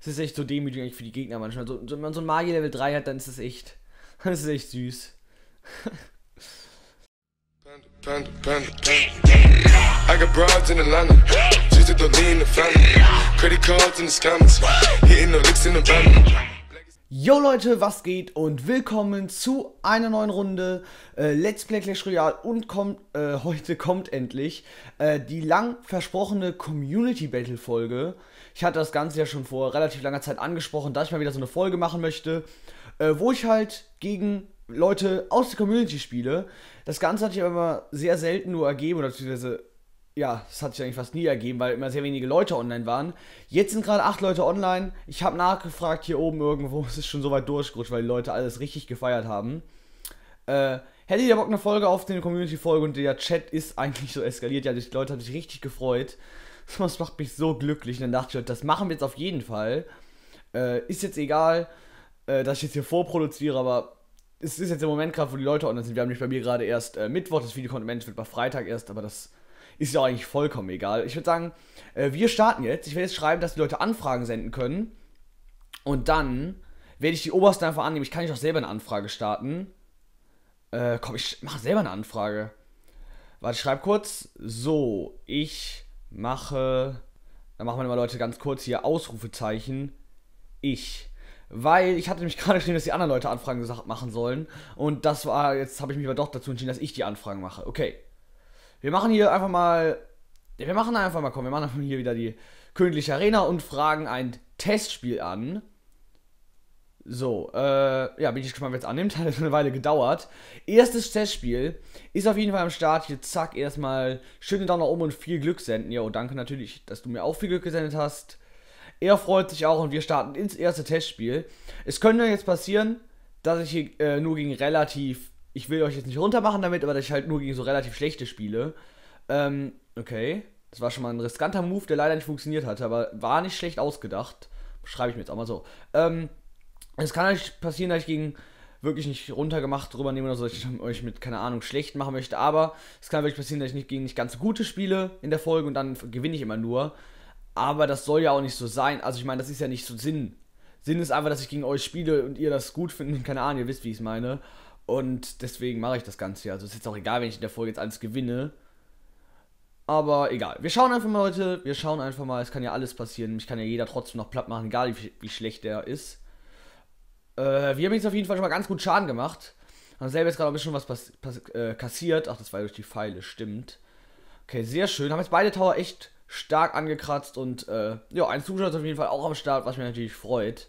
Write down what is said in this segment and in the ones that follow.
es ist echt so demütigend für die Gegner manchmal. So, wenn man so ein Magier Level 3 hat, dann ist es echt, dann ist es echt süß. Panda, panda, panda, I got broads in Atlanta, just Credit cards in the scammers, hitting the licks in the van. Yo Leute, was geht und willkommen zu einer neuen Runde äh, Let's Play Clash Royale und kommt, äh, heute kommt endlich äh, die lang versprochene Community Battle Folge. Ich hatte das Ganze ja schon vor relativ langer Zeit angesprochen, dass ich mal wieder so eine Folge machen möchte, äh, wo ich halt gegen Leute aus der Community spiele. Das Ganze hat sich aber immer sehr selten nur ergeben, oder beziehungsweise ja, das hat sich eigentlich fast nie ergeben, weil immer sehr wenige Leute online waren. Jetzt sind gerade acht Leute online. Ich habe nachgefragt hier oben irgendwo, es ist schon so weit durchgerutscht, weil die Leute alles richtig gefeiert haben. Äh, hättet ihr Bock eine Folge auf den Community-Folge und der Chat ist eigentlich so eskaliert. Ja, die Leute haben sich richtig gefreut. Das macht mich so glücklich. Und dann dachte ich, das machen wir jetzt auf jeden Fall. Äh, ist jetzt egal, äh, dass ich jetzt hier vorproduziere, aber es ist jetzt im Moment gerade, wo die Leute online sind. Wir haben nicht bei mir gerade erst äh, Mittwoch, das Video kommt im Endeffekt bei Freitag erst, aber das ist ja eigentlich vollkommen egal. Ich würde sagen, äh, wir starten jetzt. Ich werde jetzt schreiben, dass die Leute Anfragen senden können. Und dann werde ich die obersten einfach annehmen. Ich kann nicht auch selber eine Anfrage starten. Äh, komm, ich mache selber eine Anfrage. Warte, ich schreibe kurz. So, ich mache. Dann machen wir mal Leute ganz kurz hier Ausrufezeichen. Ich. Weil ich hatte nämlich gerade geschrieben, dass die anderen Leute Anfragen machen sollen. Und das war, jetzt habe ich mich aber doch dazu entschieden, dass ich die Anfragen mache. Okay. Wir machen hier einfach mal. Wir machen einfach mal, komm, wir machen einfach hier wieder die Königliche Arena und fragen ein Testspiel an. So, äh, ja, bin ich gespannt, wer es annimmt. Hat eine Weile gedauert. Erstes Testspiel ist auf jeden Fall am Start. Hier zack, erstmal schöne Daumen nach oben und viel Glück senden. Jo, danke natürlich, dass du mir auch viel Glück gesendet hast. Er freut sich auch und wir starten ins erste Testspiel. Es könnte jetzt passieren, dass ich hier äh, nur gegen relativ ich will euch jetzt nicht runtermachen damit, aber dass ich halt nur gegen so relativ schlechte spiele. Ähm, okay. Das war schon mal ein riskanter Move, der leider nicht funktioniert hatte, aber war nicht schlecht ausgedacht. Schreibe ich mir jetzt auch mal so. Ähm, es kann euch passieren, dass ich gegen wirklich nicht runtergemacht drüber nehme oder so, dass ich euch mit, keine Ahnung, schlecht machen möchte, aber es kann wirklich passieren, dass ich nicht gegen nicht ganz gute spiele in der Folge und dann gewinne ich immer nur. Aber das soll ja auch nicht so sein. Also ich meine, das ist ja nicht so Sinn. Sinn ist einfach, dass ich gegen euch spiele und ihr das gut findet. Keine Ahnung, ihr wisst, wie ich es meine. Und deswegen mache ich das Ganze. hier. Also es ist jetzt auch egal, wenn ich in der Folge jetzt alles gewinne. Aber egal. Wir schauen einfach mal, Leute. Wir schauen einfach mal. Es kann ja alles passieren. Mich kann ja jeder trotzdem noch platt machen, egal wie, wie schlecht der ist. Äh, wir haben jetzt auf jeden Fall schon mal ganz gut Schaden gemacht. Haben selber jetzt gerade ein bisschen was äh, kassiert. Ach, das war durch die Pfeile. Stimmt. Okay, sehr schön. Haben jetzt beide Tower echt stark angekratzt und äh, ja, ein Zuschauer ist auf jeden Fall auch am Start, was mich natürlich freut.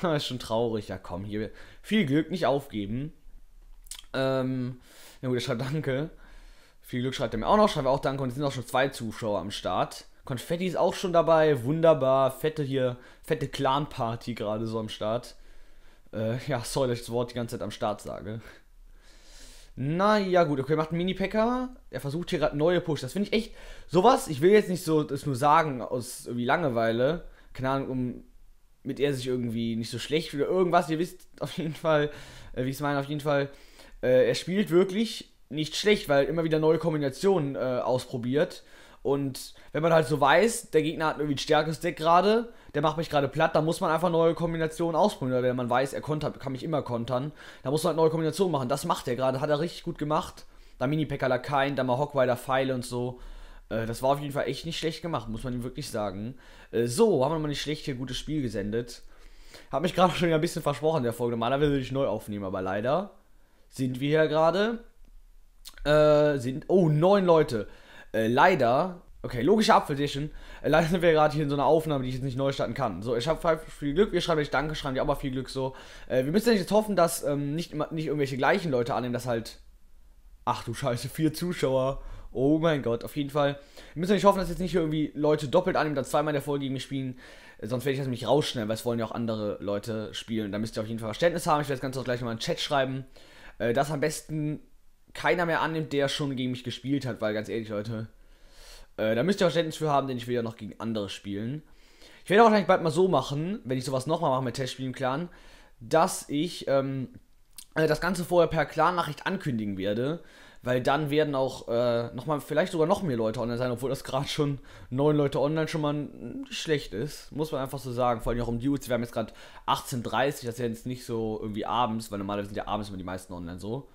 ist schon traurig. Ja, komm, hier. Viel Glück, nicht aufgeben. Ähm, ja gut, er schreibt Danke. Viel Glück schreibt er mir auch noch, schreibt auch Danke und es sind auch schon zwei Zuschauer am Start. Konfetti ist auch schon dabei, wunderbar, fette hier, fette Clan-Party gerade so am Start. Äh, ja, sorry, dass ich das Wort die ganze Zeit am Start sage. Naja, gut, okay, macht einen Mini-Packer. Er versucht hier gerade neue Push. Das finde ich echt. Sowas, ich will jetzt nicht so das nur sagen aus irgendwie Langeweile. Keine Ahnung, um mit er sich irgendwie nicht so schlecht oder irgendwas. Ihr wisst auf jeden Fall, äh, wie ich es meine, auf jeden Fall äh, er spielt wirklich nicht schlecht, weil immer wieder neue Kombinationen äh, ausprobiert. Und wenn man halt so weiß, der Gegner hat irgendwie ein stärkeres Deck gerade, der macht mich gerade platt, dann muss man einfach neue Kombinationen ausprobieren. Wenn man weiß, er kontert, kann mich immer kontern, dann muss man halt neue Kombinationen machen. Das macht er gerade, hat er richtig gut gemacht. Da Mini-Pekala kein, da mal Hockwider Pfeile und so. Äh, das war auf jeden Fall echt nicht schlecht gemacht, muss man ihm wirklich sagen. Äh, so, haben wir mal nicht schlecht hier gutes Spiel gesendet. Hab mich gerade schon wieder ein bisschen versprochen in der Folge. Normalerweise würde ich neu aufnehmen, aber leider sind wir hier gerade. Äh, sind. Oh, neun Leute. Äh, leider. Okay, logische Apfeldischen. Äh, leider sind wir gerade hier in so einer Aufnahme, die ich jetzt nicht neu starten kann. So, ich habe halt viel Glück. Wir schreiben euch Danke, schreiben dir auch mal viel Glück so. Äh, wir müssen jetzt hoffen, dass ähm, nicht, nicht irgendwelche gleichen Leute annehmen, dass halt. Ach du Scheiße, vier Zuschauer. Oh mein Gott, auf jeden Fall. Wir müssen ja nicht hoffen, dass jetzt nicht irgendwie Leute doppelt annehmen, dann zweimal in der Folge gegen mich spielen. Äh, sonst werde ich das nämlich rausschneiden, weil es wollen ja auch andere Leute spielen. Da müsst ihr auf jeden Fall Verständnis haben. Ich werde das Ganze auch gleich nochmal in den Chat schreiben äh, das am besten keiner mehr annimmt, der schon gegen mich gespielt hat, weil ganz ehrlich, Leute, äh, da müsst ihr Verständnis für haben, denn ich will ja noch gegen andere spielen. Ich werde auch gleich bald mal so machen, wenn ich sowas nochmal mache mit Testspielen Clan, dass ich ähm, äh, das Ganze vorher per Clan-Nachricht ankündigen werde weil dann werden auch äh, nochmal, vielleicht sogar noch mehr Leute online sein, obwohl das gerade schon neun Leute online schon mal schlecht ist, muss man einfach so sagen. Vor allem auch um Dudes, wir haben jetzt gerade 18.30 das ist ja jetzt nicht so irgendwie abends, weil normalerweise sind ja abends immer die meisten online so.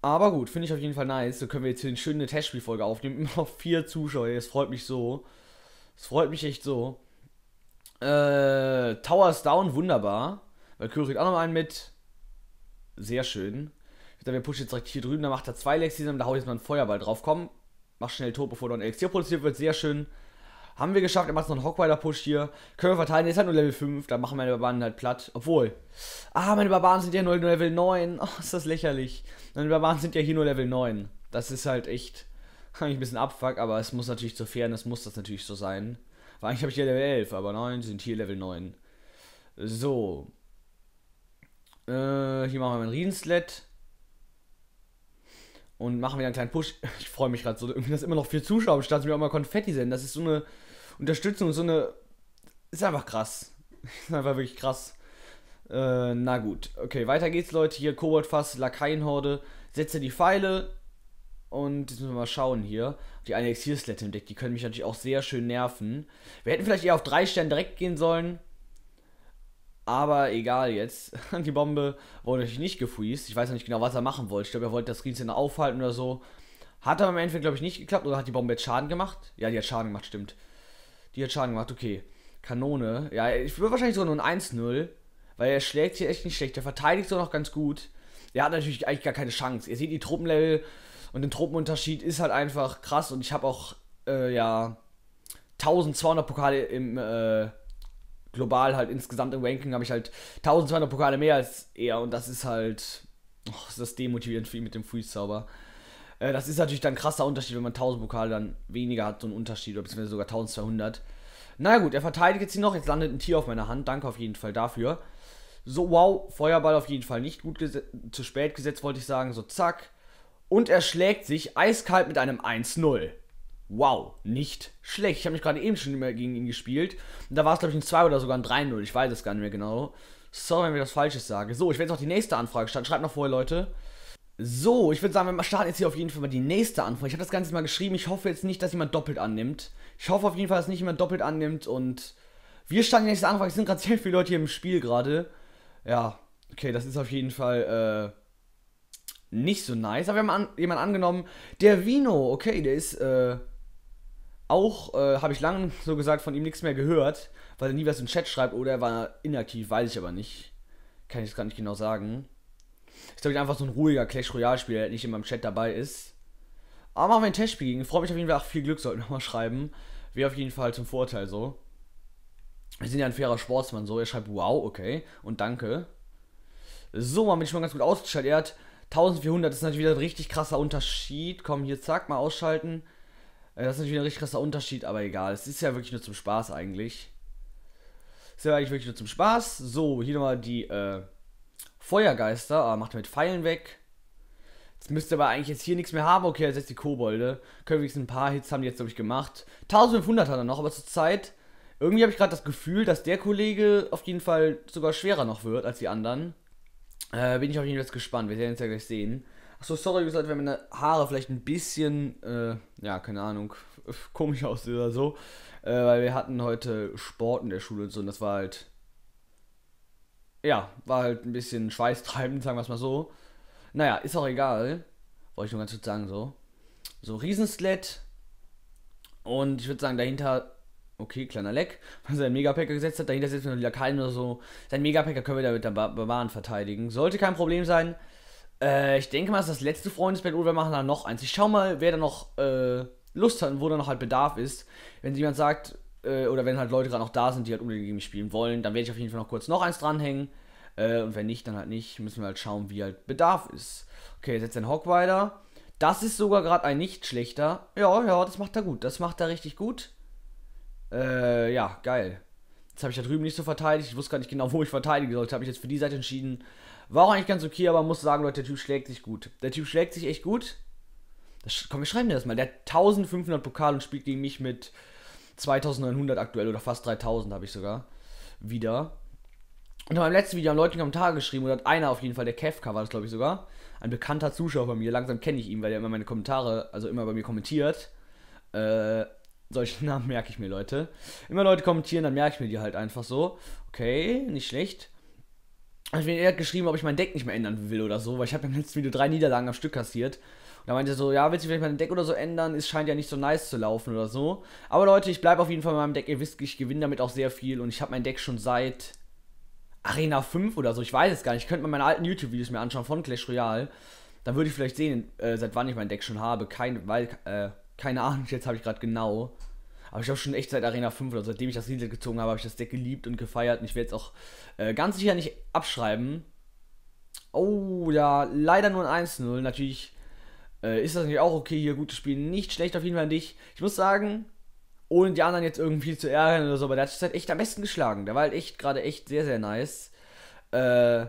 Aber gut, finde ich auf jeden Fall nice. So können wir jetzt hier eine schöne Testspielfolge aufnehmen. Immer noch vier Zuschauer, das freut mich so. Das freut mich echt so. Äh, Towers Down, wunderbar. Weil Valkyrie auch nochmal einen mit. Sehr schön gesagt, wir pushen jetzt direkt hier drüben, da macht er zwei Lexis und da hau ich jetzt mal einen Feuerball drauf. Komm, mach schnell tot, bevor noch ein Elixier produziert wird, sehr schön. Haben wir geschafft, er macht noch einen Hogwider-Push hier. Können wir verteilen, der ist halt nur Level 5, da machen meine Barbaren halt platt. Obwohl, ah, meine Barbaren sind ja nur Level 9, oh, ist das lächerlich. Meine Barbaren sind ja hier nur Level 9. Das ist halt echt, Kann ich ein bisschen abfuck, aber es muss natürlich zu zur Fairness, muss das natürlich so sein. Weil eigentlich habe ich hier Level 11, aber nein, sie sind hier Level 9. So. Äh, hier machen wir mal einen Riesenslet und machen wieder einen kleinen Push. Ich freue mich gerade so, irgendwie, dass immer noch vier Zuschauer statt mir auch mal Konfetti senden. Das ist so eine Unterstützung, so eine. Ist einfach krass. Ist einfach wirklich krass. Äh, na gut. Okay, weiter geht's, Leute. Hier Koboldfass, Lakaienhorde. Setze die Pfeile. Und jetzt müssen wir mal schauen hier. Die eine Exil-Slette im Deck, die können mich natürlich auch sehr schön nerven. Wir hätten vielleicht eher auf drei Sterne direkt gehen sollen. Aber egal jetzt. Die Bombe wurde natürlich nicht gefreezed. Ich weiß noch nicht genau, was er machen wollte. Ich glaube, er wollte das Riesen aufhalten oder so. Hat aber im Endeffekt, glaube ich, nicht geklappt. Oder hat die Bombe jetzt Schaden gemacht? Ja, die hat Schaden gemacht, stimmt. Die hat Schaden gemacht, okay. Kanone. Ja, ich würde wahrscheinlich sogar nur ein 1-0. Weil er schlägt hier echt nicht schlecht. Der verteidigt so noch ganz gut. Der hat natürlich eigentlich gar keine Chance. Ihr seht die Truppenlevel und den Truppenunterschied ist halt einfach krass. Und ich habe auch, äh, ja, 1200 Pokale im, äh, global halt insgesamt im Ranking habe ich halt 1200 Pokale mehr als er und das ist halt, oh, ist das demotivierend für ihn mit dem Freeze-Zauber. Äh, das ist natürlich dann ein krasser Unterschied, wenn man 1000 Pokale dann weniger hat, so ein Unterschied, oder beziehungsweise sogar 1200. Naja gut, er verteidigt jetzt hier noch, jetzt landet ein Tier auf meiner Hand, danke auf jeden Fall dafür. So, wow, Feuerball auf jeden Fall nicht gut zu spät gesetzt, wollte ich sagen, so zack. Und er schlägt sich eiskalt mit einem 1-0 wow, nicht schlecht. Ich habe mich gerade eben schon immer gegen ihn gespielt. Und da war es, glaube ich, ein 2 oder sogar ein 3-0. Ich weiß es gar nicht mehr genau. Sorry, wenn ich das Falsches sage. So, ich werde jetzt noch die nächste Anfrage starten. Schreibt noch vorher, Leute. So, ich würde sagen, wir starten jetzt hier auf jeden Fall mal die nächste Anfrage. Ich habe das Ganze mal geschrieben. Ich hoffe jetzt nicht, dass jemand doppelt annimmt. Ich hoffe auf jeden Fall, dass nicht jemand doppelt annimmt. Und wir starten die nächste Anfrage. Es sind gerade sehr viele Leute hier im Spiel gerade. Ja, okay, das ist auf jeden Fall... Äh nicht so nice. Aber wir haben an, jemanden angenommen. Der Vino, okay, der ist äh, auch äh, habe ich lange so gesagt von ihm nichts mehr gehört, weil er nie was im Chat schreibt oder er war inaktiv, weiß ich aber nicht. Kann ich es gar nicht genau sagen. Ist glaube ich einfach so ein ruhiger Clash Royale Spieler, der nicht immer im Chat dabei ist. Aber machen wir ein Testspiel gegen. Freue mich auf jeden Fall. Ach, viel Glück sollten wir mal schreiben. Wäre auf jeden Fall zum Vorteil so. Wir sind ja ein fairer Sportsmann so. Er schreibt wow, okay. Und danke. So, man bin ich schon ganz gut ausgeschaltet. Er hat 1400, das ist natürlich wieder ein richtig krasser Unterschied. Komm, hier zack, mal ausschalten. Äh, das ist natürlich ein richtig krasser Unterschied, aber egal. Es ist ja wirklich nur zum Spaß eigentlich. Es ist ja eigentlich wirklich nur zum Spaß. So, hier nochmal die äh, Feuergeister. Aber ah, macht er mit Pfeilen weg. Jetzt müsste aber eigentlich jetzt hier nichts mehr haben. Okay, jetzt ist die Kobolde. Können wir ein paar Hits haben die jetzt, glaube ich, gemacht. 1500 hat er noch, aber zur Zeit. Irgendwie habe ich gerade das Gefühl, dass der Kollege auf jeden Fall sogar schwerer noch wird als die anderen. Äh, bin ich auf jeden Fall jetzt gespannt. Wir werden es ja gleich sehen. Achso, sorry gesagt, wenn meine Haare vielleicht ein bisschen, äh, ja, keine Ahnung, komisch aussehen oder so. Äh, weil wir hatten heute Sport in der Schule und so und das war halt. Ja, war halt ein bisschen schweißtreibend, sagen wir es mal so. Naja, ist auch egal. Wollte ich nur ganz kurz sagen, so. So, Riesenskelett. Und ich würde sagen, dahinter okay, kleiner Leck, weil sein Megapacker gesetzt hat. Dahinter setzen wir wieder keinen oder so. Sein Megapacker können wir da mit der Barbaren verteidigen. Sollte kein Problem sein. Äh, ich denke mal, das ist das letzte Freundesbild oder wir machen da noch eins. Ich schau mal, wer da noch äh, Lust hat und wo da noch halt Bedarf ist. Wenn jemand sagt, äh, oder wenn halt Leute gerade noch da sind, die halt unbedingt gegen mich spielen wollen, dann werde ich auf jeden Fall noch kurz noch eins dranhängen. Äh, und wenn nicht, dann halt nicht. Müssen wir halt schauen, wie halt Bedarf ist. Okay, setzt den Hawk weiter. Das ist sogar gerade ein nicht schlechter. Ja, ja, das macht er gut. Das macht er richtig gut. Äh, ja, geil. Jetzt habe ich da drüben nicht so verteidigt. Ich wusste gar nicht genau, wo ich verteidigen sollte. Habe ich jetzt für die Seite entschieden. War auch eigentlich ganz okay, aber muss sagen, Leute, der Typ schlägt sich gut. Der Typ schlägt sich echt gut. Das, komm, wir schreiben dir das mal. Der hat 1500 Pokal und spielt gegen mich mit 2900 aktuell oder fast 3000 habe ich sogar. Wieder. Und in meinem letzten Video haben Leute Kommentare geschrieben und hat einer auf jeden Fall, der Kefka war das glaube ich sogar, ein bekannter Zuschauer bei mir, langsam kenne ich ihn, weil er immer meine Kommentare, also immer bei mir kommentiert. Äh, solche Namen merke ich mir, Leute. Immer Leute kommentieren, dann merke ich mir die halt einfach so. Okay, nicht schlecht ich bin eher geschrieben, ob ich mein Deck nicht mehr ändern will oder so, weil ich habe im letzten Video drei Niederlagen am Stück kassiert. Und da meinte er so, ja, willst du vielleicht mein Deck oder so ändern? Es scheint ja nicht so nice zu laufen oder so. Aber Leute, ich bleibe auf jeden Fall bei meinem Deck. Ihr wisst, ich gewinne damit auch sehr viel und ich habe mein Deck schon seit Arena 5 oder so. Ich weiß es gar nicht. Ich könnte mal meine alten YouTube-Videos mir anschauen von Clash Royale. Dann würde ich vielleicht sehen, äh, seit wann ich mein Deck schon habe. Kein, weil, äh, keine Ahnung, jetzt habe ich gerade genau. Aber ich habe schon echt seit Arena 5 oder seitdem ich das Lied gezogen habe, habe ich das Deck geliebt und gefeiert. Und ich werde es auch äh, ganz sicher nicht abschreiben. Oh, ja, leider nur ein 1-0. Natürlich äh, ist das natürlich auch okay hier. Gutes Spiel, nicht schlecht auf jeden Fall an dich. Ich muss sagen, ohne die anderen jetzt irgendwie zu ärgern oder so, aber der hat sich halt echt am besten geschlagen. Der war halt echt gerade echt sehr, sehr nice. Äh,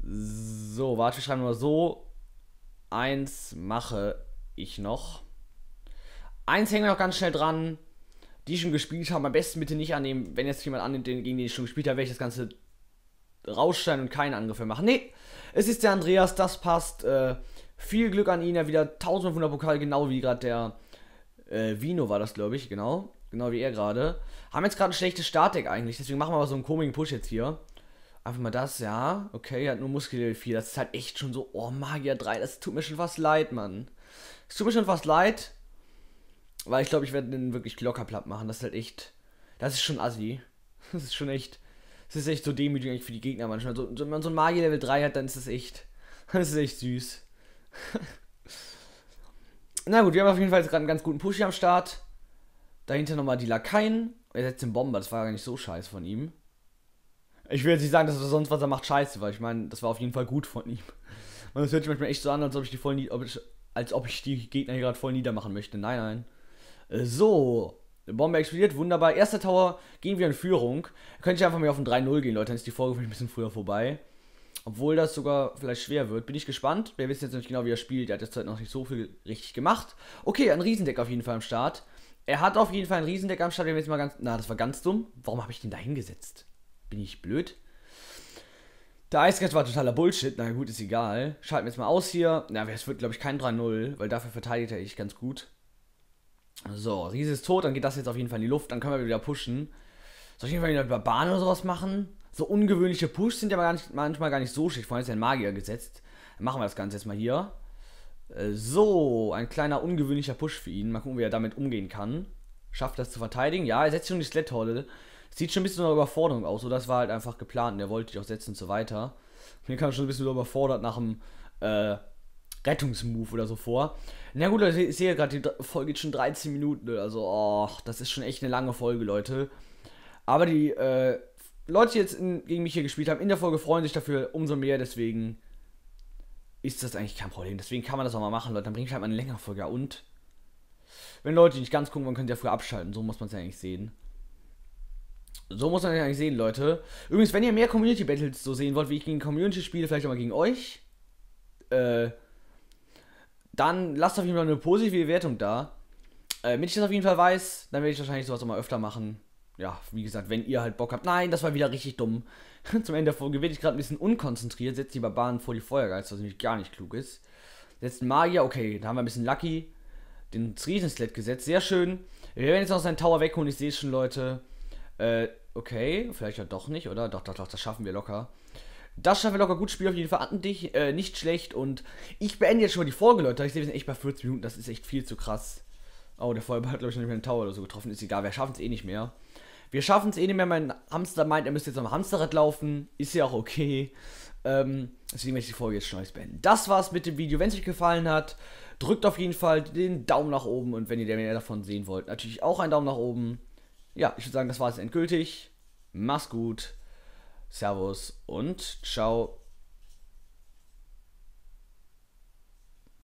so, warte, wir schreiben mal so. Eins mache ich noch. Eins hängt noch ganz schnell dran, die schon gespielt haben, am besten bitte nicht annehmen, wenn jetzt jemand annimmt, gegen den ich schon gespielt habe, werde ich das Ganze rausstellen und keinen Angriff mehr machen. Nee, es ist der Andreas, das passt. Äh, viel Glück an ihn, er wieder 1500 Pokal, genau wie gerade der äh, Vino war das, glaube ich, genau. Genau wie er gerade. Haben jetzt gerade ein schlechtes Startdeck eigentlich, deswegen machen wir mal so einen komischen Push jetzt hier. Einfach mal das, ja. Okay, er hat nur Muskellevel 4. Das ist halt echt schon so. Oh, Magier 3. Das tut mir schon fast leid, Mann. Es tut mir schon fast leid. Weil ich glaube, ich werde den wirklich locker platt machen. Das ist halt echt. Das ist schon assi. Das ist schon echt. Das ist echt so demütig eigentlich für die Gegner manchmal. So, wenn man so ein Magie Level 3 hat, dann ist das echt. Das ist echt süß. Na gut, wir haben auf jeden Fall gerade einen ganz guten Push am Start. Dahinter nochmal die Lakaien. Er setzt den Bomber, das war gar nicht so scheiße von ihm. Ich will jetzt nicht sagen, dass er sonst was er macht scheiße, weil ich meine, das war auf jeden Fall gut von ihm. Und das hört sich manchmal echt so an, als ob ich die voll nie, ob ich, als ob ich die Gegner hier gerade voll niedermachen möchte. Nein, nein. So, Bombe explodiert, wunderbar. Erster Tower, gehen wir in Führung. Könnte ich einfach mal auf ein 3-0 gehen, Leute. Dann ist die Folge ein bisschen früher vorbei. Obwohl das sogar vielleicht schwer wird. Bin ich gespannt. Wir wissen jetzt noch nicht genau, wie er spielt. Er hat jetzt halt noch nicht so viel richtig gemacht. Okay, ein Riesendeck auf jeden Fall am Start. Er hat auf jeden Fall ein Riesendeck am Start. Wenn wir jetzt mal ganz... Na, das war ganz dumm. Warum habe ich den da hingesetzt? Bin ich blöd? Der Eisgast war totaler Bullshit. Na gut, ist egal. Schalten wir jetzt mal aus hier. Na, es wird, glaube ich, kein 3-0, weil dafür verteidigt er ich ganz gut. So, Riese also ist tot, dann geht das jetzt auf jeden Fall in die Luft, dann können wir wieder pushen. Soll ich jedenfalls wieder über Bahn oder sowas machen? So ungewöhnliche Push sind ja manchmal gar nicht so schlecht. Vorhin ist ja ein Magier gesetzt. Dann machen wir das Ganze jetzt mal hier. Äh, so, ein kleiner ungewöhnlicher Push für ihn. Mal gucken, wie er damit umgehen kann. Schafft das zu verteidigen? Ja, er setzt schon die skelett Sieht schon ein bisschen nach Überforderung aus. So, das war halt einfach geplant. Und er wollte dich auch setzen und so weiter. Mir kam schon ein bisschen überfordert nach dem äh, Rettungsmove oder so vor. Na gut, Leute, ich sehe gerade, die Folge geht schon 13 Minuten. Ne? Also, oh, das ist schon echt eine lange Folge, Leute. Aber die äh, Leute, die jetzt in, gegen mich hier gespielt haben, in der Folge freuen sich dafür umso mehr. Deswegen ist das eigentlich kein Problem. Deswegen kann man das auch mal machen, Leute. Dann bringe ich halt mal eine längere Folge. Und wenn Leute nicht ganz gucken, man könnte ja früher abschalten. So muss man es ja eigentlich sehen. So muss man es ja eigentlich sehen, Leute. Übrigens, wenn ihr mehr Community Battles so sehen wollt, wie ich gegen Community spiele, vielleicht auch mal gegen euch. Äh, dann lasst auf jeden Fall eine positive Bewertung da. Äh, ich das auf jeden Fall weiß, dann werde ich wahrscheinlich sowas auch mal öfter machen. Ja, wie gesagt, wenn ihr halt Bock habt. Nein, das war wieder richtig dumm. Zum Ende der Folge werde ich gerade ein bisschen unkonzentriert, setzt die Barbaren vor die Feuergeister, was nämlich gar nicht klug ist. Setzt Magier, okay, da haben wir ein bisschen Lucky. Den Riesenskelett gesetzt, sehr schön. Wir werden jetzt noch seinen Tower wegholen, ich sehe es schon, Leute. Äh, okay, vielleicht ja doch nicht, oder? Doch, doch, doch, das schaffen wir locker. Das schaffen wir locker gut. Spiel auf jeden Fall an dich. Äh, nicht schlecht. Und ich beende jetzt schon mal die Folge, Leute. Ich sehe, wir sind echt bei 40 Minuten. Das ist echt viel zu krass. Oh, der Feuerball hat, glaube ich, noch nicht mehr einen Tower oder so getroffen. Ist egal. Wir schaffen es eh nicht mehr. Wir schaffen es eh nicht mehr. Mein Hamster meint, er müsste jetzt am Hamsterrad laufen. Ist ja auch okay. Ähm, deswegen möchte ich die Folge jetzt schon mal beenden. Das war's mit dem Video. Wenn es euch gefallen hat, drückt auf jeden Fall den Daumen nach oben. Und wenn ihr mehr davon sehen wollt, natürlich auch einen Daumen nach oben. Ja, ich würde sagen, das war es endgültig. Mach's gut. Servus und ciao.